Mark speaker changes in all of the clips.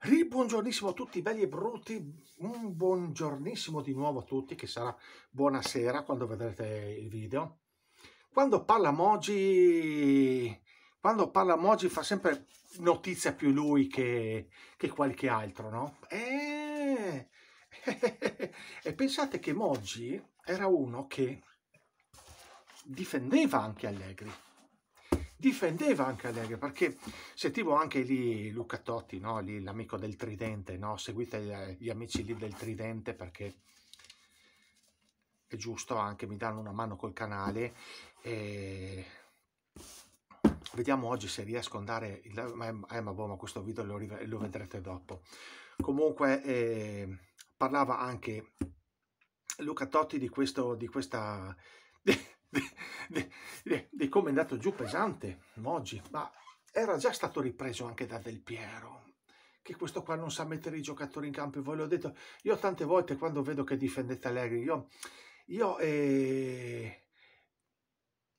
Speaker 1: Ribongiornissimo a tutti, belli e brutti, un buongiornissimo di nuovo a tutti, che sarà buonasera quando vedrete il video. Quando parla Moji, quando parla Moji fa sempre notizia più lui che, che qualche altro, no? E... e pensate che Moji era uno che difendeva anche Allegri difendeva anche Allegri, perché sentivo anche lì Luca Totti, no? l'amico del Tridente, no? seguite gli, gli amici lì del Tridente perché è giusto anche, mi danno una mano col canale. E... Vediamo oggi se riesco a andare, eh, ma, boh, ma questo video lo, lo vedrete dopo. Comunque eh, parlava anche Luca Totti di, questo, di questa di come è andato giù pesante oggi, ma era già stato ripreso anche da Del Piero che questo qua non sa mettere i giocatori in campo, ve l'ho detto, io tante volte quando vedo che difendete Allegri, io, io eh,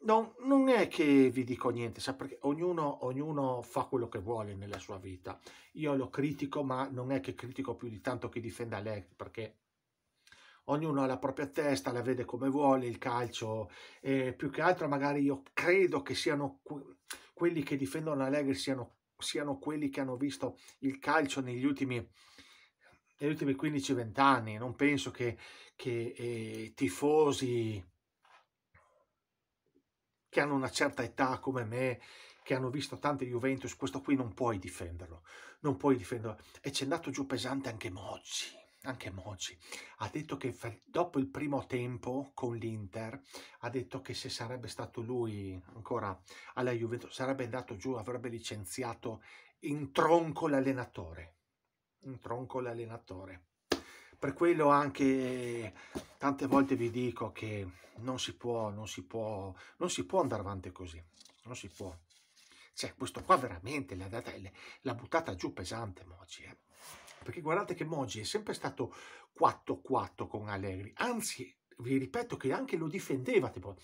Speaker 1: non, non, è che vi dico niente, sa, perché ognuno, ognuno, fa quello che vuole nella sua vita. Io lo critico, ma non è che critico più di tanto chi difende Allegri, perché ognuno ha la propria testa, la vede come vuole il calcio, e più che altro magari io credo che siano quelli che difendono la siano, siano quelli che hanno visto il calcio negli ultimi negli ultimi 15-20 anni. Non penso che, che eh, tifosi che hanno una certa età come me, che hanno visto tante Juventus, questo qui non puoi difenderlo. Non puoi difenderlo. E c'è andato giù pesante anche Mozzi anche Mogi, ha detto che dopo il primo tempo con l'Inter, ha detto che se sarebbe stato lui ancora alla Juventus, sarebbe andato giù, avrebbe licenziato in tronco l'allenatore. In tronco l'allenatore. Per quello anche tante volte vi dico che non si può, non si può, non si può andare avanti così. Non si può. Cioè, questo qua veramente l'ha buttata giù pesante, Moci. Eh perché guardate che Moggi è sempre stato 4-4 con Allegri, anzi vi ripeto che anche lo difendeva, tipo,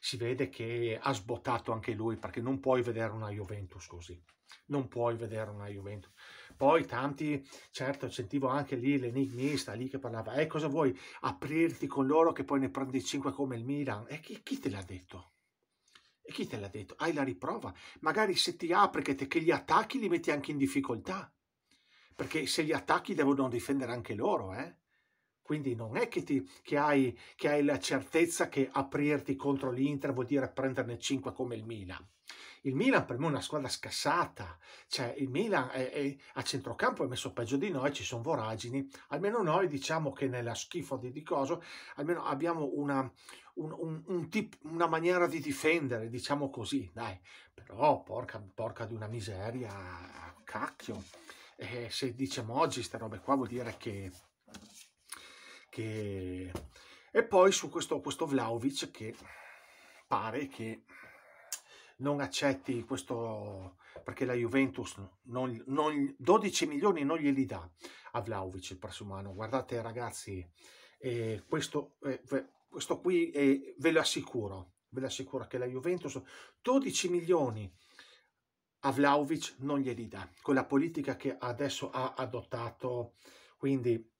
Speaker 1: si vede che ha sbottato anche lui perché non puoi vedere una Juventus così, non puoi vedere una Juventus. Poi tanti, certo, sentivo anche lì l'enigmista lì che parlava, eh cosa vuoi, aprirti con loro che poi ne prendi 5 come il Milan? E chi, chi te l'ha detto? E chi te l'ha detto? Hai la riprova? Magari se ti apri che, te, che gli attacchi li metti anche in difficoltà perché se li attacchi devono difendere anche loro, eh? Quindi non è che, ti, che, hai, che, hai, la certezza che aprirti contro l'Inter vuol dire prenderne 5 come il Milan. Il Milan per me è una squadra scassata, cioè il Milan è, è, a centrocampo è messo peggio di noi, ci sono voragini, almeno noi diciamo che nella schifo di, di coso, almeno abbiamo una, un, un, un tip, una maniera di difendere, diciamo così, dai, però porca, porca di una miseria, cacchio eh, se diciamo oggi sta roba qua vuol dire che, che... e poi su questo, questo Vlaovic che pare che non accetti questo perché la Juventus non, non, 12 milioni non glieli dà a Vlaovic il prossimo anno guardate ragazzi eh, questo, eh, questo qui eh, ve lo assicuro ve lo assicuro che la Juventus 12 milioni a Vlaovic non glieli dà, con la politica che adesso ha adottato, quindi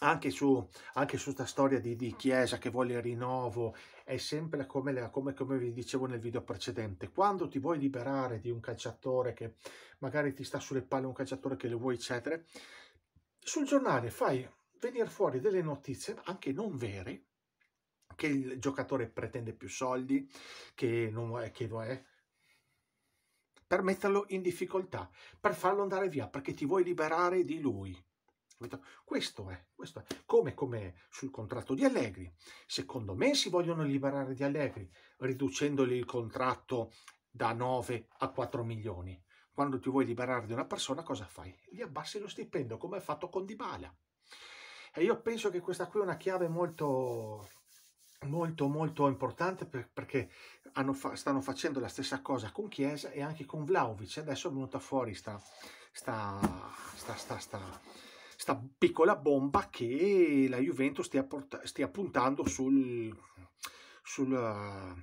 Speaker 1: anche su anche su questa storia di, di, Chiesa che vuole il rinnovo è sempre come, la, come, come, vi dicevo nel video precedente quando ti vuoi liberare di un calciatore che magari ti sta sulle palle un calciatore che le vuoi eccetera sul giornale fai venire fuori delle notizie anche non vere che il giocatore pretende più soldi che non è, che non è per metterlo in difficoltà, per farlo andare via, perché ti vuoi liberare di lui. Questo è, questo è. Come, come sul contratto di Allegri. Secondo me si vogliono liberare di Allegri riducendogli il contratto da 9 a 4 milioni. Quando ti vuoi liberare di una persona cosa fai? Gli abbassi lo stipendio come ha fatto con Dybala. E io penso che questa qui è una chiave molto molto molto importante per, perché fa stanno facendo la stessa cosa con Chiesa e anche con Vlaovic. Adesso è venuta fuori sta, sta, sta, sta piccola bomba che la Juventus stia, stia puntando sul, sul,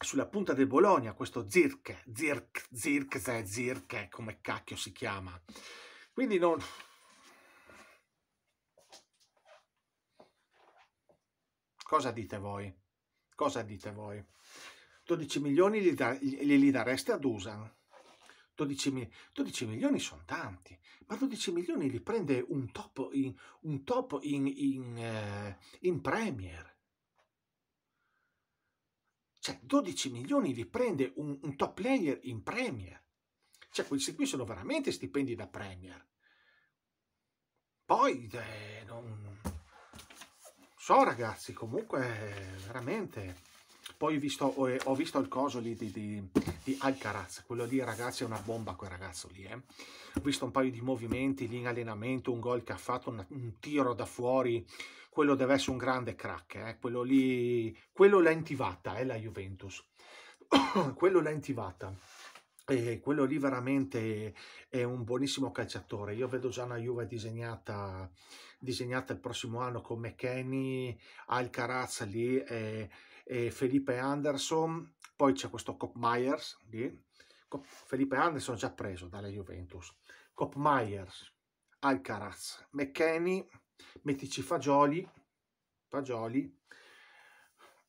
Speaker 1: sulla punta del Bologna, questo Zirk, Zirk, Zirk, Zirk, come cacchio si chiama. Quindi non, Cosa dite voi? Cosa dite voi? 12 milioni li, da, li dareste ad USA. 12, 12, milioni sono tanti, ma 12 milioni li prende un top in, un top in, in, eh, in Premier. Cioè, 12 milioni li prende un, un top player in Premier. Cioè, questi qui sono veramente stipendi da Premier. Poi, eh, non so ragazzi, comunque, veramente... Poi visto, eh, ho visto il coso lì di, di, di, Alcaraz, quello lì ragazzi è una bomba quel ragazzo lì. Eh. Ho visto un paio di movimenti lì in allenamento, un gol che ha fatto, un, un tiro da fuori. Quello deve essere un grande crack, eh. quello lì, quello l'ha intivata, eh, la Juventus. quello l'ha intivata. E quello lì veramente è un buonissimo calciatore. Io vedo già una Juve disegnata, disegnata il prossimo anno con McKenny, Alcaraz lì. Eh, e Felipe Anderson, poi c'è questo Cop Myers, lì. Felipe Anderson già preso dalla Juventus, Cop Myers, Alcaraz, McKenny, mettici Fagioli, Fagioli,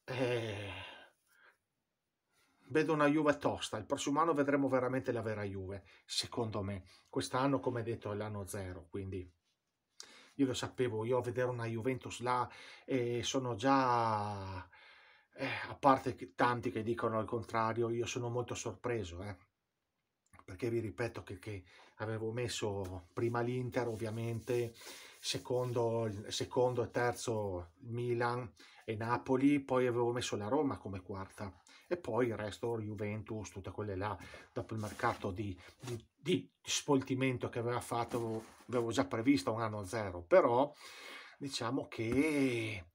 Speaker 1: eh, vedo una Juve tosta. Il prossimo anno vedremo veramente la vera Juve, secondo me. Quest'anno, come detto, è l'anno zero, quindi io lo sapevo, io a vedere una Juventus là e eh, sono già eh, a parte che, tanti che dicono il contrario, io sono molto sorpreso, eh, perché vi ripeto che, che avevo messo prima l'Inter, ovviamente, secondo, secondo, e terzo Milan e Napoli, poi avevo messo la Roma come quarta e poi il resto Juventus, tutte quelle là, dopo il mercato di, di, di sfoltimento che aveva fatto, avevo già previsto un anno zero, però diciamo che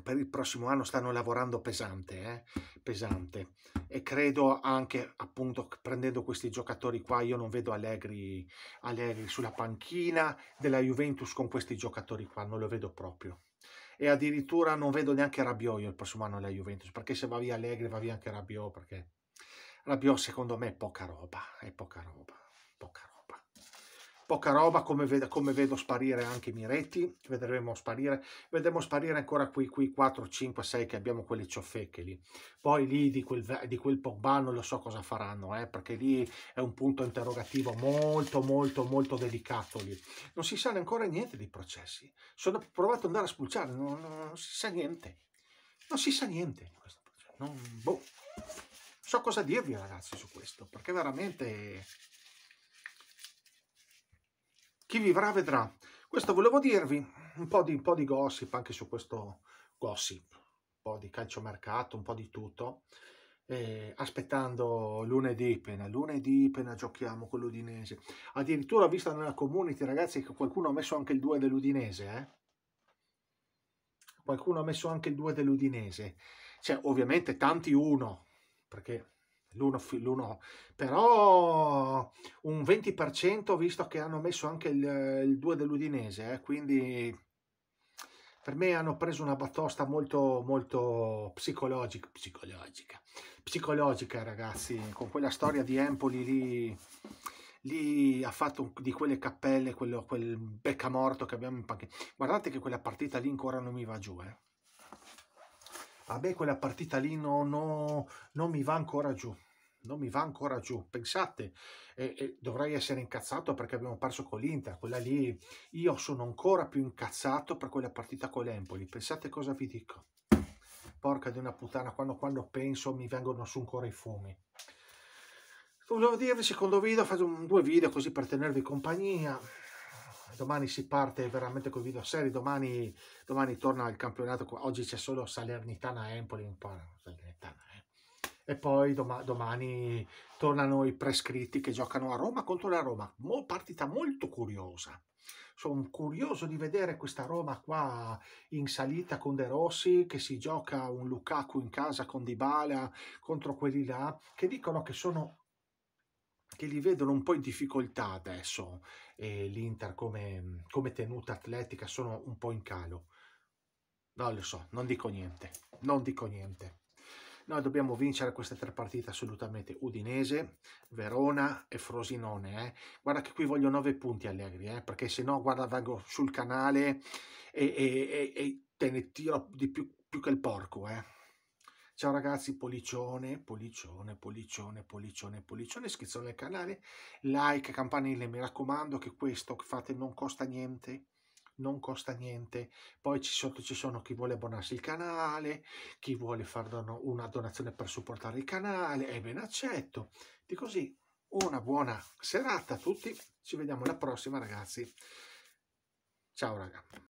Speaker 1: per il prossimo anno stanno lavorando pesante, eh? pesante. E credo anche, appunto, prendendo questi giocatori qua, io non vedo Allegri, Allegri sulla panchina della Juventus con questi giocatori qua, non lo vedo proprio. E addirittura non vedo neanche Rabiot io il prossimo anno alla Juventus, perché se va via Allegri va via anche Rabiot, perché Rabiot secondo me è poca roba, è poca roba, poca roba poca roba come vedo, come vedo sparire anche Miretti, vedremo sparire, vedremo sparire ancora qui, qui 4, 5, 6 che abbiamo quelli ciofecchi lì. Poi lì di quel, di quel Pogba non lo so cosa faranno, eh, perché lì è un punto interrogativo molto molto molto delicato lì. Non si sa ancora niente dei processi, sono provato ad andare a spulciare, non, non, non si sa niente, non si sa niente di questo processo, non, boh. So cosa dirvi ragazzi su questo, perché veramente chi vivrà vedrà. Questo volevo dirvi, un po' di, un po di gossip anche su questo gossip, un po' di calciomercato, un po' di tutto. Eh, aspettando lunedì pena, lunedì pena giochiamo con l'Udinese. Addirittura ho visto nella community, ragazzi, che qualcuno ha messo anche il 2 dell'Udinese, eh? Qualcuno ha messo anche il 2 dell'Udinese. Cioè, ovviamente tanti 1, perché L'uno, però un 20% visto che hanno messo anche il, il 2 dell'Udinese, eh, quindi per me hanno preso una batosta molto, molto psicologica, psicologica, psicologica ragazzi, con quella storia di Empoli lì, lì ha fatto di quelle cappelle, quello, quel beccamorto che abbiamo in panchina. Guardate che quella partita lì ancora non mi va giù, eh. A quella partita lì no, no, non mi va ancora giù non mi va ancora giù. Pensate, eh, eh, dovrei essere incazzato perché abbiamo perso con l'Inter, quella lì. Io sono ancora più incazzato per quella partita con l'Empoli. Pensate cosa vi dico. Porca di una puttana, quando, quando penso mi vengono su ancora i fumi. Volevo dirvi, secondo video, faccio un, due video così per tenervi compagnia. Domani si parte veramente con i video seri, domani, domani torna il campionato. Oggi c'è solo Salernitana-Empoli, un po' Salernitana-Empoli e poi doma domani tornano i prescritti che giocano a Roma contro la Roma. Mo partita molto curiosa. Sono curioso di vedere questa Roma qua in salita con De Rossi che si gioca un Lukaku in casa con Dybala contro quelli là che dicono che sono che li vedono un po' in difficoltà adesso e l'Inter come, come tenuta atletica sono un po' in calo. Non lo so, non dico niente, non dico niente. Noi dobbiamo vincere queste tre partite assolutamente. Udinese, Verona e Frosinone. Eh. Guarda che qui voglio 9 punti Allegri, eh, perché se no guarda vengo sul canale e, e, e, e, te ne tiro di più, più che il porco. Eh. Ciao ragazzi, pollicione, pollicione, pollicione, pollicione, pollicione, iscrizione al canale, like, campanile mi raccomando che questo che fate non costa niente, non costa niente. Poi ci sotto ci sono chi vuole abbonarsi al canale, chi vuole fare don una donazione per supportare il canale, e eh, ben accetto. Di così, una buona serata a tutti, ci vediamo alla prossima ragazzi. Ciao raga.